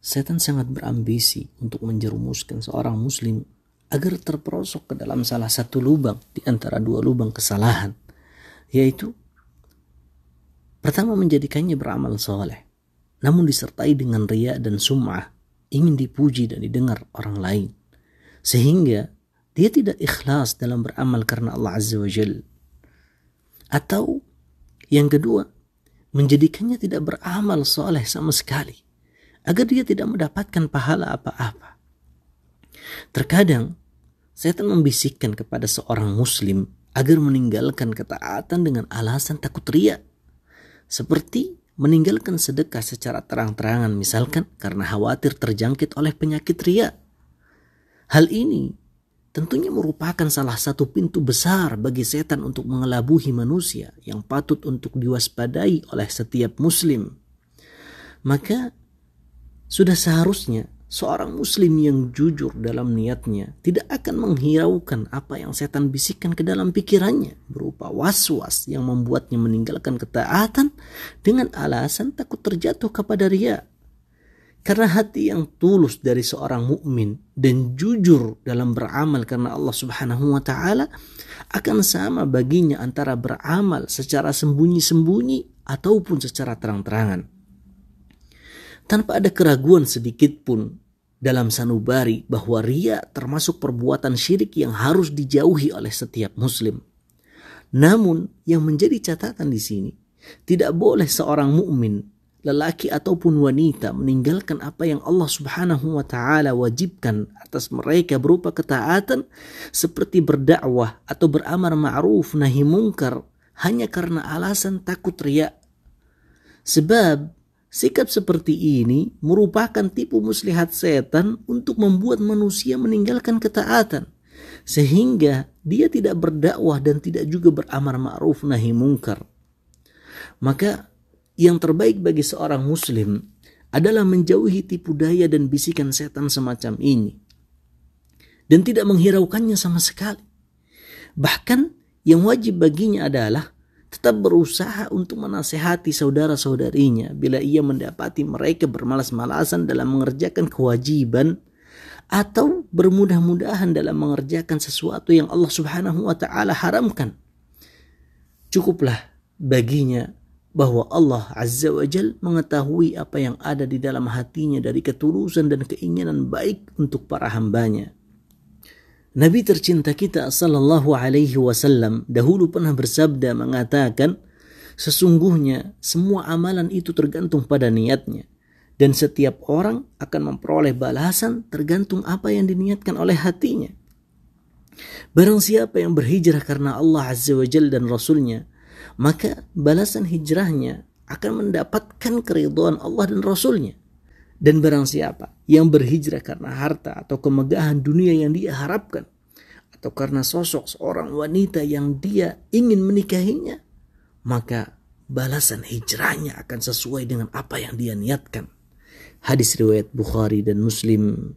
setan sangat berambisi untuk menjerumuskan seorang muslim agar terperosok ke dalam salah satu lubang di antara dua lubang kesalahan, yaitu pertama menjadikannya beramal soleh, namun disertai dengan ria dan sum'ah, ingin dipuji dan didengar orang lain. Sehingga dia tidak ikhlas dalam beramal karena Allah Azza wa Jal. Atau yang kedua, menjadikannya tidak beramal soleh sama sekali agar dia tidak mendapatkan pahala apa-apa. Terkadang, setan membisikkan kepada seorang muslim agar meninggalkan ketaatan dengan alasan takut ria. Seperti meninggalkan sedekah secara terang-terangan misalkan karena khawatir terjangkit oleh penyakit ria. Hal ini tentunya merupakan salah satu pintu besar bagi setan untuk mengelabuhi manusia yang patut untuk diwaspadai oleh setiap muslim. Maka sudah seharusnya seorang muslim yang jujur dalam niatnya tidak akan menghiraukan apa yang setan bisikkan ke dalam pikirannya berupa was-was yang membuatnya meninggalkan ketaatan dengan alasan takut terjatuh kepada ria. Karena hati yang tulus dari seorang mukmin dan jujur dalam beramal karena Allah Subhanahu wa taala akan sama baginya antara beramal secara sembunyi-sembunyi ataupun secara terang-terangan tanpa ada keraguan sedikit pun dalam sanubari bahwa ria termasuk perbuatan syirik yang harus dijauhi oleh setiap muslim. Namun yang menjadi catatan di sini tidak boleh seorang mukmin lelaki ataupun wanita meninggalkan apa yang Allah Subhanahu wa taala wajibkan atas mereka berupa ketaatan seperti berdakwah atau beramar ma'ruf nahi mungkar hanya karena alasan takut riak. Sebab Sikap seperti ini merupakan tipu muslihat setan untuk membuat manusia meninggalkan ketaatan sehingga dia tidak berdakwah dan tidak juga beramar ma'ruf nahi mungkar. Maka yang terbaik bagi seorang muslim adalah menjauhi tipu daya dan bisikan setan semacam ini dan tidak menghiraukannya sama sekali. Bahkan yang wajib baginya adalah tetap berusaha untuk menasehati saudara-saudarinya bila ia mendapati mereka bermalas-malasan dalam mengerjakan kewajiban atau bermudah-mudahan dalam mengerjakan sesuatu yang Allah Subhanahu wa taala haramkan. Cukuplah baginya bahwa Allah Azza wa Jal mengetahui apa yang ada di dalam hatinya dari ketulusan dan keinginan baik untuk para hambanya. Nabi tercinta kita sallallahu alaihi wasallam dahulu pernah bersabda mengatakan sesungguhnya semua amalan itu tergantung pada niatnya dan setiap orang akan memperoleh balasan tergantung apa yang diniatkan oleh hatinya. Barang siapa yang berhijrah karena Allah Azza wa Jal dan Rasulnya, maka balasan hijrahnya akan mendapatkan keriduan Allah dan Rasulnya. Dan barang siapa yang berhijrah karena harta atau kemegahan dunia yang dia harapkan, atau karena sosok seorang wanita yang dia ingin menikahinya, maka balasan hijrahnya akan sesuai dengan apa yang dia niatkan. Hadis riwayat Bukhari dan Muslim